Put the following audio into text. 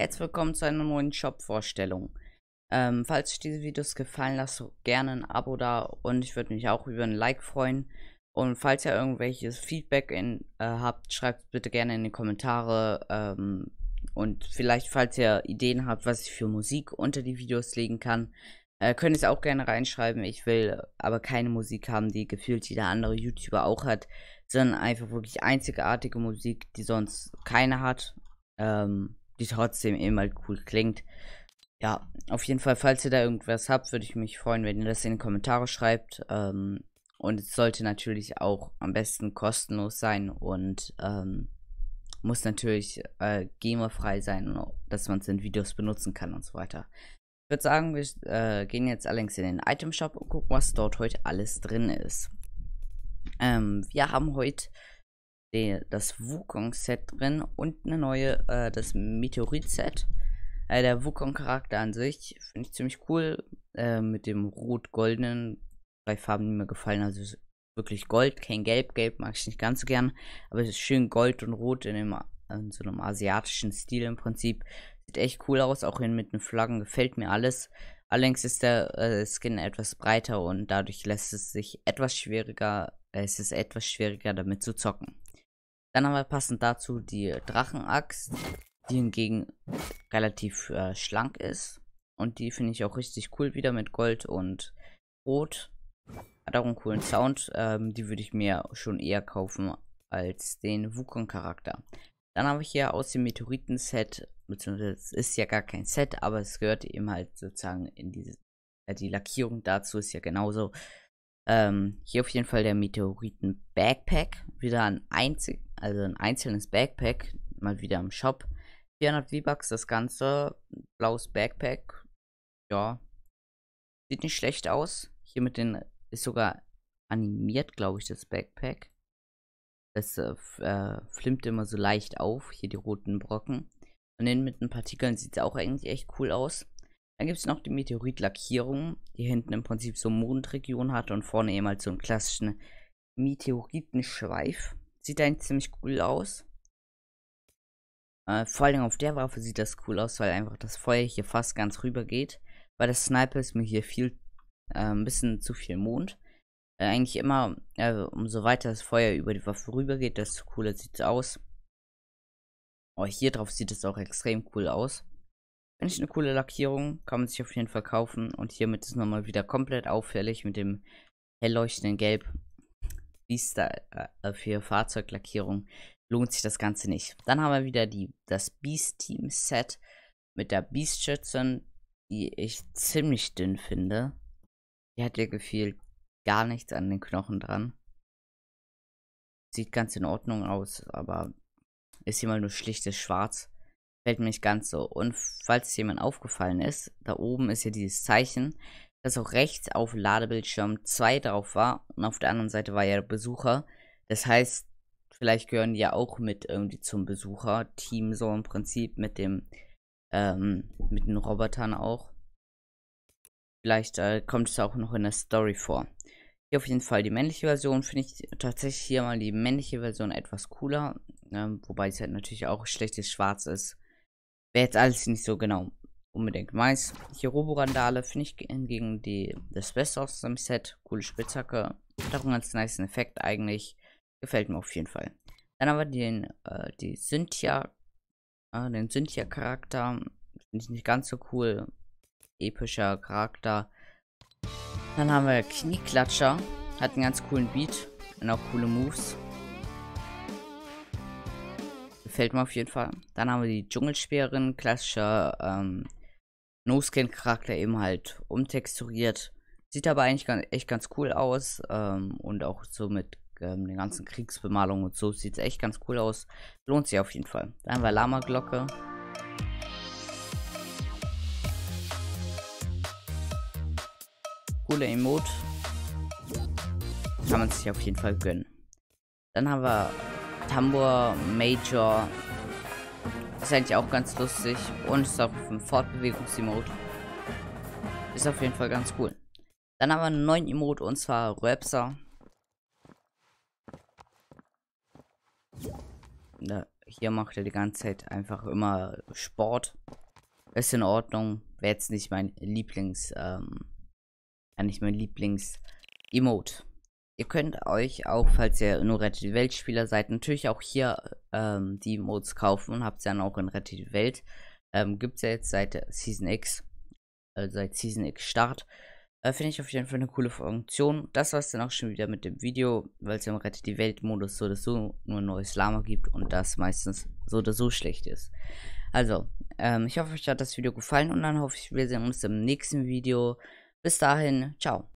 Herzlich willkommen zu einer neuen Shop-Vorstellung. Ähm, falls euch diese Videos gefallen, lasst gerne ein Abo da und ich würde mich auch über ein Like freuen. Und falls ihr irgendwelches Feedback in, äh, habt, schreibt bitte gerne in die Kommentare. Ähm, und vielleicht, falls ihr Ideen habt, was ich für Musik unter die Videos legen kann, äh, könnt ihr es auch gerne reinschreiben. Ich will aber keine Musik haben, die gefühlt jeder andere YouTuber auch hat, sondern einfach wirklich einzigartige Musik, die sonst keiner hat. Ähm, die trotzdem eben halt cool klingt. Ja, auf jeden Fall, falls ihr da irgendwas habt, würde ich mich freuen, wenn ihr das in die Kommentare schreibt. Ähm, und es sollte natürlich auch am besten kostenlos sein und ähm, muss natürlich äh, gamerfrei sein, dass man es in Videos benutzen kann und so weiter. Ich würde sagen, wir äh, gehen jetzt allerdings in den Item Shop und gucken, was dort heute alles drin ist. Ähm, wir haben heute die, das Wukong-Set drin und eine neue, äh, das Meteorit-Set. Äh, der Wukong-Charakter an sich finde ich ziemlich cool. Äh, mit dem rot-goldenen, drei Farben, die mir gefallen. Also wirklich Gold, kein Gelb. Gelb mag ich nicht ganz so gern. Aber es ist schön Gold und Rot in, dem, in so einem asiatischen Stil im Prinzip. Sieht echt cool aus, auch hin mit den Flaggen. Gefällt mir alles. Allerdings ist der äh, Skin etwas breiter und dadurch lässt es sich etwas schwieriger, äh, es ist etwas schwieriger damit zu zocken. Dann haben wir passend dazu die Drachenaxt, die hingegen relativ äh, schlank ist. Und die finde ich auch richtig cool wieder mit Gold und Rot. Hat auch einen coolen Sound. Ähm, die würde ich mir schon eher kaufen als den Wukong-Charakter. Dann habe ich hier aus dem Meteoriten-Set, beziehungsweise es ist ja gar kein Set, aber es gehört eben halt sozusagen in diese, äh, die Lackierung dazu ist ja genauso. Ähm, hier auf jeden Fall der Meteoriten-Backpack. Wieder ein einzig, also ein einzelnes Backpack, mal wieder im Shop. 400 V-Bucks das Ganze, blaues Backpack, ja, sieht nicht schlecht aus. Hier mit den, ist sogar animiert, glaube ich, das Backpack. Es äh, äh, flimmt immer so leicht auf, hier die roten Brocken. Von denen mit den Partikeln sieht es auch eigentlich echt cool aus. Dann gibt es noch die Meteoritlackierung, die hinten im Prinzip so Mondregion hat und vorne eben halt so einen klassischen Meteoritenschweif. Sieht eigentlich ziemlich cool aus. Äh, vor allem auf der Waffe sieht das cool aus, weil einfach das Feuer hier fast ganz rüber geht. Bei der Sniper ist mir hier viel, äh, ein bisschen zu viel Mond. Äh, eigentlich immer, äh, umso weiter das Feuer über die Waffe rüber geht, desto cooler sieht es aus. Oh, hier drauf sieht es auch extrem cool aus. Finde ich eine coole Lackierung, kann man sich auf jeden Fall kaufen. Und hiermit ist nochmal wieder komplett auffällig mit dem hellleuchtenden Gelb. Biester äh, für Fahrzeuglackierung lohnt sich das Ganze nicht. Dann haben wir wieder die, das Beast Team Set mit der Beast Schützin, die ich ziemlich dünn finde. Die hat hier gefühlt gar nichts an den Knochen dran. Sieht ganz in Ordnung aus, aber ist hier mal nur schlichtes Schwarz. Fällt mir nicht ganz so. Und falls es jemand aufgefallen ist, da oben ist ja dieses Zeichen dass auch rechts auf Ladebildschirm 2 drauf war und auf der anderen Seite war ja Besucher. Das heißt, vielleicht gehören die ja auch mit irgendwie zum Besucher-Team, so im Prinzip mit dem, ähm, mit den Robotern auch. Vielleicht äh, kommt es auch noch in der Story vor. Hier auf jeden Fall die männliche Version finde ich tatsächlich hier mal die männliche Version etwas cooler. Ähm, wobei es halt natürlich auch schlechtes Schwarz ist. Wäre jetzt alles nicht so genau unbedingt meins. Hier Roborandale finde ich hingegen die, das Beste aus dem Set. Coole Spitzhacke. Hat auch einen ganz nice Effekt eigentlich. Gefällt mir auf jeden Fall. Dann aber den, äh, die Cynthia, äh, den Cynthia-Charakter. Finde ich nicht ganz so cool. Epischer Charakter. Dann haben wir Knieklatscher. Hat einen ganz coolen Beat und auch coole Moves. Gefällt mir auf jeden Fall. Dann haben wir die Dschungelsperrin, klassischer ähm, No-Scan-Charakter eben halt umtexturiert. Sieht aber eigentlich ganz, echt ganz cool aus. Ähm, und auch so mit ähm, den ganzen Kriegsbemalungen und so sieht es echt ganz cool aus. Lohnt sich auf jeden Fall. Dann haben wir Lama-Glocke. Coole Emote. Kann man sich auf jeden Fall gönnen. Dann haben wir Tambor Major ist eigentlich auch ganz lustig. Und ist auch ein Fortbewegungs-Emote. Ist auf jeden Fall ganz cool. Dann haben wir einen neuen Emote und zwar Rapser. Da, hier macht er die ganze Zeit einfach immer Sport. Ist in Ordnung. Wäre jetzt nicht mein Lieblings, ähm, ja nicht mein Lieblings-Emote. Ihr könnt euch auch, falls ihr nur Rettet die Welt-Spieler seid, natürlich auch hier ähm, die Emotes kaufen und habt es dann auch in Rettet die Welt. Ähm, Gibt es ja jetzt seit Season X, also seit Season X Start. Äh, Finde ich auf jeden Fall eine coole Funktion. Das war es dann auch schon wieder mit dem Video, weil es im Rettet die Welt-Modus so oder so nur ein neues Lama gibt und das meistens so oder so schlecht ist. Also, ähm, ich hoffe, euch hat das Video gefallen und dann hoffe ich, wir sehen uns im nächsten Video. Bis dahin, ciao.